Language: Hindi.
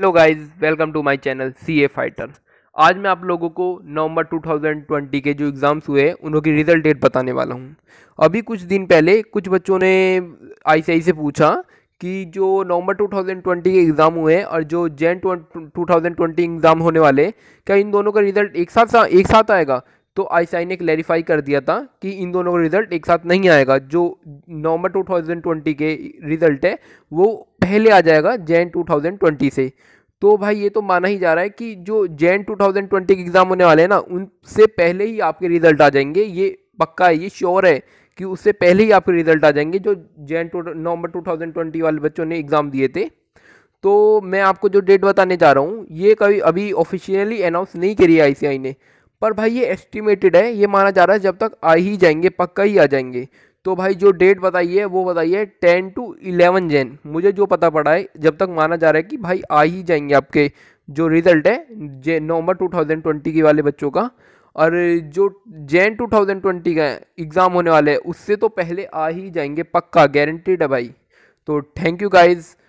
hello guys welcome to my channel CA fighter आज मैं आप लोगों को नवंबर 2020 के जो एग्ज़ाम्स हुए हैं उनकी रिज़ल्ट डेट बताने वाला हूं अभी कुछ दिन पहले कुछ बच्चों ने आईसीआई से पूछा कि जो नवंबर 2020 के एग्ज़ाम हुए हैं और जो जैन 2020 एग्ज़ाम होने वाले क्या इन दोनों का रिज़ल्ट एक साथ एक साथ आएगा तो आईसीआई ने क्लैरिफाई कर दिया था कि इन दोनों का रिजल्ट एक साथ नहीं आएगा जो नवंबर 2020 के रिजल्ट है वो पहले आ जाएगा जैन 2020 से तो भाई ये तो माना ही जा रहा है कि जो जैन 2020 के एग्ज़ाम होने वाले हैं ना उनसे पहले ही आपके रिजल्ट आ जाएंगे ये पक्का है ये श्योर है कि उससे पहले ही आपके रिजल्ट आ जाएंगे जो जैन टू नवंबर 2020 वाले बच्चों ने एग्ज़ाम दिए थे तो मैं आपको जो डेट बताने जा रहा हूँ ये कभी अभी ऑफिशियली अनाउंस नहीं करी है आई ने पर भाई ये एस्टिमेटेड है ये माना जा रहा है जब तक आ ही जाएंगे पक्का ही आ जाएंगे तो भाई जो डेट बताइए वो बताइए टेन टू इलेवन जैन मुझे जो पता पड़ा है जब तक माना जा रहा है कि भाई आ ही जाएंगे आपके जो रिजल्ट है जे नवंबर ट्वेंटी के वाले बच्चों का और जो जैन टू थाउजेंड ट्वेंटी का एग्ज़ाम होने वाले है उससे तो पहले आ ही जाएंगे पक्का गारंटीड है भाई तो थैंक यू गाइज़